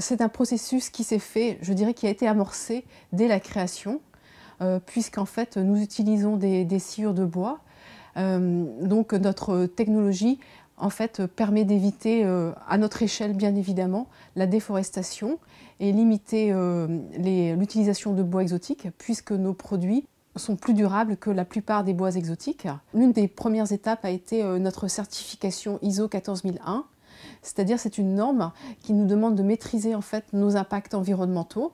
c'est un processus qui s'est fait, je dirais, qui a été amorcé dès la création, euh, puisqu'en fait, nous utilisons des, sciures de bois. Euh, donc, notre technologie, en fait, permet d'éviter, euh, à notre échelle, bien évidemment, la déforestation et limiter l'utilisation de bois exotiques, puisque nos produits sont plus durables que la plupart des bois exotiques. L'une des premières étapes a été notre certification ISO 14001 c'est-à-dire c'est une norme qui nous demande de maîtriser en fait nos impacts environnementaux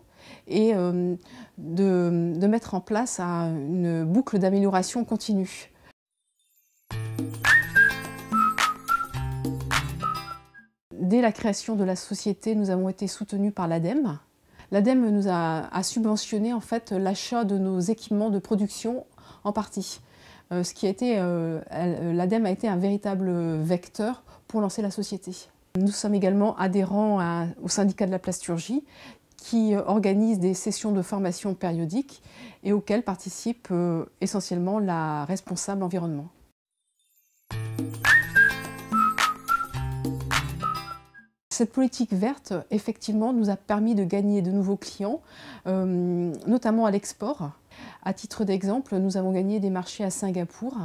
et euh, de, mettre en place euh, une boucle d'amélioration continue. Dès la création de la société, nous avons été soutenus par l'ADEME. L'ADEME nous a, subventionné en fait l'achat de nos équipements de production en partie. Euh, ce qui a été, l'ADEME a été un véritable vecteur lancer la société. Nous sommes également adhérents au syndicat de la plasturgie qui euh, organise des sessions de formation périodiques et auxquelles participe euh, essentiellement la responsable environnement. Cette politique verte, effectivement, nous a permis de gagner de nouveaux clients, euh, notamment à l'export. À titre d'exemple, nous avons gagné des marchés à Singapour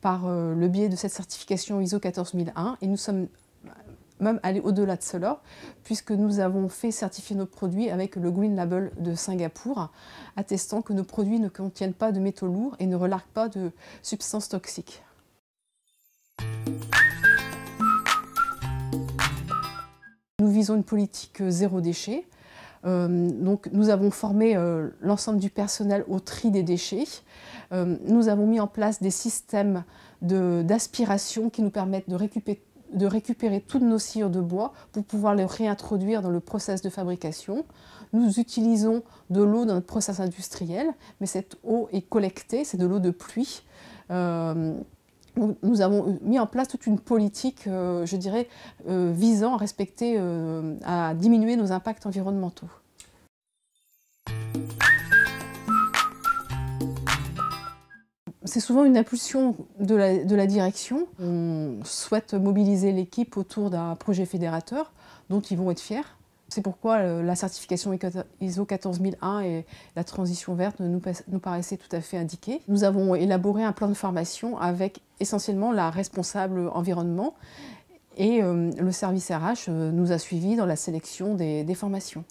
par euh, le biais de cette certification ISO 14001 et nous sommes même allés au-delà de cela, puisque nous avons fait certifier nos produits avec le Green Label de Singapour, attestant que nos produits ne contiennent pas de métaux lourds et ne relarguent pas de substances toxiques. Nous visons une politique zéro déchet euh, donc, nous avons formé euh, l'ensemble du personnel au tri des déchets. Euh, nous avons mis en place des systèmes d'aspiration qui nous permettent de récupérer de récupérer toutes nos sciures de bois pour pouvoir les réintroduire dans le process de fabrication. Nous utilisons de l'eau dans notre process industriel, mais cette eau est collectée, c'est de l'eau de pluie. nous avons mis en place toute une politique, je dirais, visant à respecter, à diminuer nos impacts environnementaux. c'est souvent une impulsion de la, direction. On souhaite mobiliser l'équipe autour d'un projet fédérateur dont ils vont être fiers. C'est pourquoi euh, la certification ISO 14001 et la transition verte nous, paraissaient tout à fait indiquées. Nous avons élaboré un plan de formation avec essentiellement la responsable environnement et euh, le service RH euh, nous a suivis dans la sélection des formations.